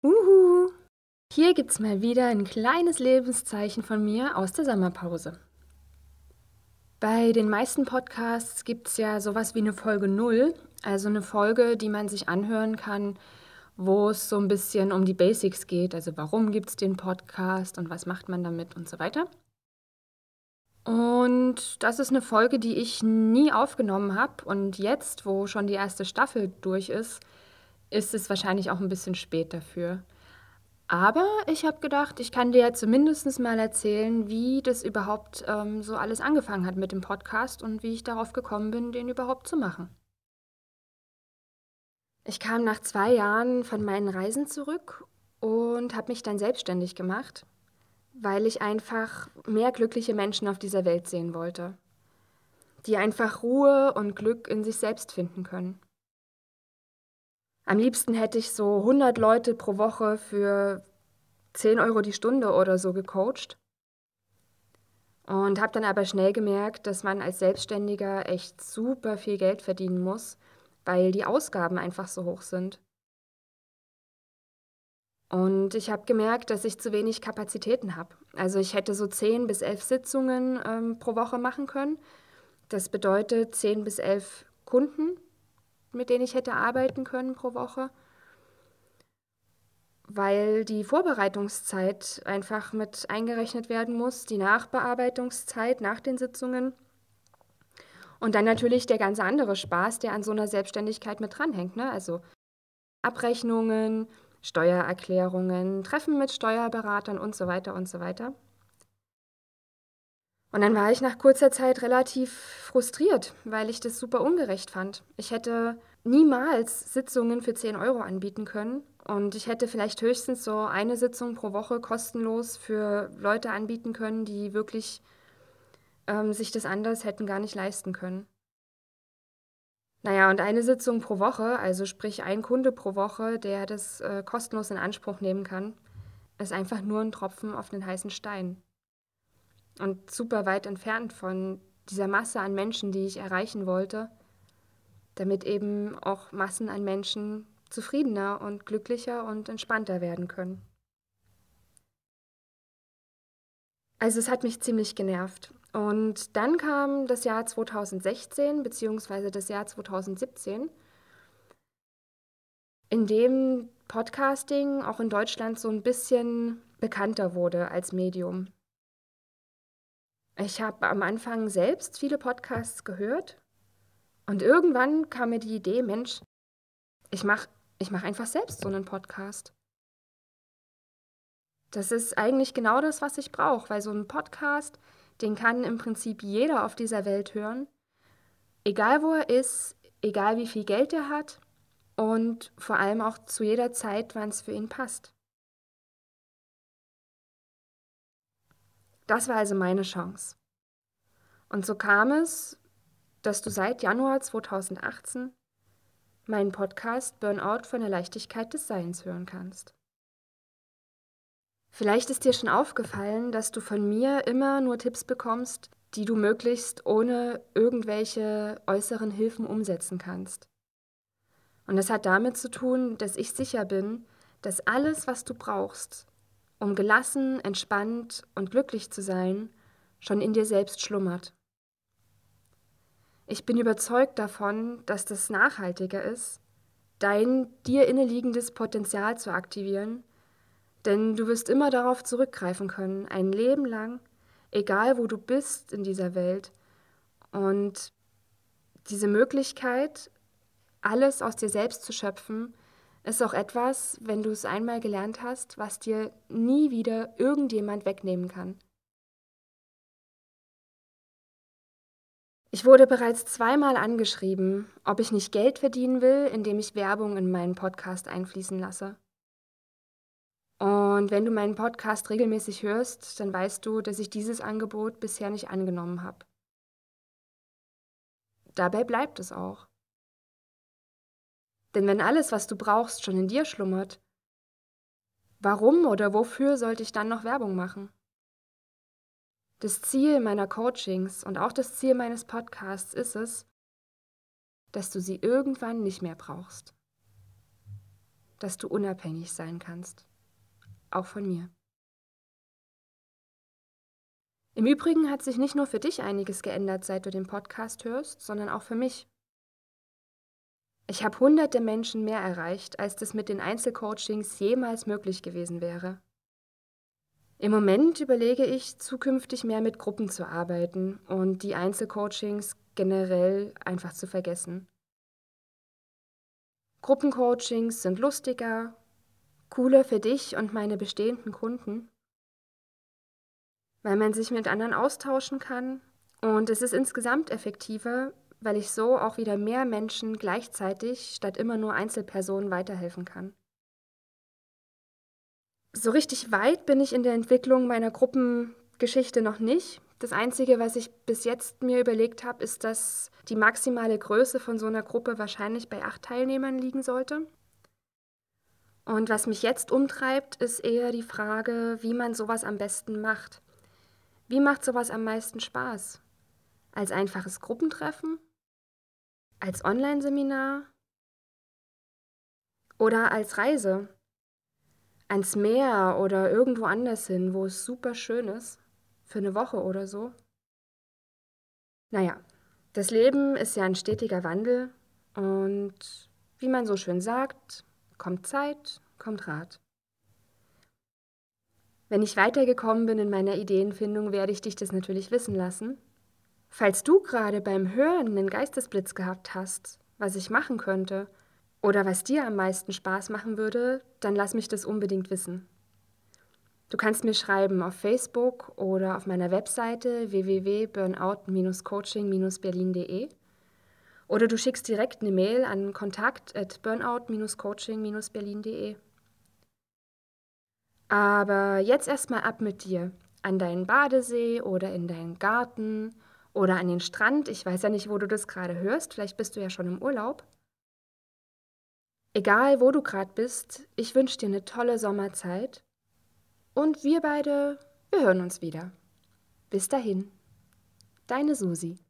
Uhu! Hier gibt's mal wieder ein kleines Lebenszeichen von mir aus der Sommerpause. Bei den meisten Podcasts gibt es ja sowas wie eine Folge Null, also eine Folge, die man sich anhören kann, wo es so ein bisschen um die Basics geht, also warum gibt es den Podcast und was macht man damit und so weiter. Und das ist eine Folge, die ich nie aufgenommen habe und jetzt, wo schon die erste Staffel durch ist, ist es wahrscheinlich auch ein bisschen spät dafür. Aber ich habe gedacht, ich kann dir ja zumindest mal erzählen, wie das überhaupt ähm, so alles angefangen hat mit dem Podcast und wie ich darauf gekommen bin, den überhaupt zu machen. Ich kam nach zwei Jahren von meinen Reisen zurück und habe mich dann selbstständig gemacht, weil ich einfach mehr glückliche Menschen auf dieser Welt sehen wollte, die einfach Ruhe und Glück in sich selbst finden können. Am liebsten hätte ich so 100 Leute pro Woche für 10 Euro die Stunde oder so gecoacht. Und habe dann aber schnell gemerkt, dass man als Selbstständiger echt super viel Geld verdienen muss, weil die Ausgaben einfach so hoch sind. Und ich habe gemerkt, dass ich zu wenig Kapazitäten habe. Also ich hätte so 10 bis 11 Sitzungen ähm, pro Woche machen können. Das bedeutet 10 bis 11 Kunden mit denen ich hätte arbeiten können pro Woche, weil die Vorbereitungszeit einfach mit eingerechnet werden muss, die Nachbearbeitungszeit nach den Sitzungen und dann natürlich der ganze andere Spaß, der an so einer Selbstständigkeit mit dranhängt. Ne? Also Abrechnungen, Steuererklärungen, Treffen mit Steuerberatern und so weiter und so weiter. Und dann war ich nach kurzer Zeit relativ frustriert, weil ich das super ungerecht fand. Ich hätte niemals Sitzungen für 10 Euro anbieten können und ich hätte vielleicht höchstens so eine Sitzung pro Woche kostenlos für Leute anbieten können, die wirklich ähm, sich das anders hätten gar nicht leisten können. Naja, und eine Sitzung pro Woche, also sprich ein Kunde pro Woche, der das äh, kostenlos in Anspruch nehmen kann, ist einfach nur ein Tropfen auf den heißen Stein und super weit entfernt von dieser Masse an Menschen, die ich erreichen wollte, damit eben auch Massen an Menschen zufriedener und glücklicher und entspannter werden können. Also es hat mich ziemlich genervt. Und dann kam das Jahr 2016 beziehungsweise das Jahr 2017, in dem Podcasting auch in Deutschland so ein bisschen bekannter wurde als Medium. Ich habe am Anfang selbst viele Podcasts gehört und irgendwann kam mir die Idee, Mensch, ich mache ich mach einfach selbst so einen Podcast. Das ist eigentlich genau das, was ich brauche, weil so einen Podcast, den kann im Prinzip jeder auf dieser Welt hören, egal wo er ist, egal wie viel Geld er hat und vor allem auch zu jeder Zeit, wann es für ihn passt. Das war also meine Chance. Und so kam es, dass du seit Januar 2018 meinen Podcast Burnout von der Leichtigkeit des Seins hören kannst. Vielleicht ist dir schon aufgefallen, dass du von mir immer nur Tipps bekommst, die du möglichst ohne irgendwelche äußeren Hilfen umsetzen kannst. Und das hat damit zu tun, dass ich sicher bin, dass alles, was du brauchst, um gelassen, entspannt und glücklich zu sein, schon in dir selbst schlummert. Ich bin überzeugt davon, dass das nachhaltiger ist, dein dir inneliegendes Potenzial zu aktivieren, denn du wirst immer darauf zurückgreifen können, ein Leben lang, egal wo du bist in dieser Welt. Und diese Möglichkeit, alles aus dir selbst zu schöpfen, ist auch etwas, wenn du es einmal gelernt hast, was dir nie wieder irgendjemand wegnehmen kann. Ich wurde bereits zweimal angeschrieben, ob ich nicht Geld verdienen will, indem ich Werbung in meinen Podcast einfließen lasse. Und wenn du meinen Podcast regelmäßig hörst, dann weißt du, dass ich dieses Angebot bisher nicht angenommen habe. Dabei bleibt es auch. Denn wenn alles, was du brauchst, schon in dir schlummert, warum oder wofür sollte ich dann noch Werbung machen? Das Ziel meiner Coachings und auch das Ziel meines Podcasts ist es, dass du sie irgendwann nicht mehr brauchst. Dass du unabhängig sein kannst. Auch von mir. Im Übrigen hat sich nicht nur für dich einiges geändert, seit du den Podcast hörst, sondern auch für mich. Ich habe hunderte Menschen mehr erreicht, als das mit den Einzelcoachings jemals möglich gewesen wäre. Im Moment überlege ich, zukünftig mehr mit Gruppen zu arbeiten und die Einzelcoachings generell einfach zu vergessen. Gruppencoachings sind lustiger, cooler für dich und meine bestehenden Kunden, weil man sich mit anderen austauschen kann und es ist insgesamt effektiver, weil ich so auch wieder mehr Menschen gleichzeitig statt immer nur Einzelpersonen weiterhelfen kann. So richtig weit bin ich in der Entwicklung meiner Gruppengeschichte noch nicht. Das Einzige, was ich bis jetzt mir überlegt habe, ist, dass die maximale Größe von so einer Gruppe wahrscheinlich bei acht Teilnehmern liegen sollte. Und was mich jetzt umtreibt, ist eher die Frage, wie man sowas am besten macht. Wie macht sowas am meisten Spaß? Als einfaches Gruppentreffen? Als Online-Seminar? Oder als Reise? Ans Meer oder irgendwo anders hin, wo es super schön ist? Für eine Woche oder so? Naja, das Leben ist ja ein stetiger Wandel und wie man so schön sagt, kommt Zeit, kommt Rat. Wenn ich weitergekommen bin in meiner Ideenfindung, werde ich dich das natürlich wissen lassen. Falls du gerade beim Hören einen Geistesblitz gehabt hast, was ich machen könnte oder was dir am meisten Spaß machen würde, dann lass mich das unbedingt wissen. Du kannst mir schreiben auf Facebook oder auf meiner Webseite www.burnout-coaching-berlin.de oder du schickst direkt eine Mail an kontakt@burnout-coaching-berlin.de. Aber jetzt erstmal ab mit dir an deinen Badesee oder in deinen Garten oder an den Strand. Ich weiß ja nicht, wo du das gerade hörst. Vielleicht bist du ja schon im Urlaub. Egal, wo du gerade bist, ich wünsche dir eine tolle Sommerzeit. Und wir beide, wir hören uns wieder. Bis dahin, deine Susi.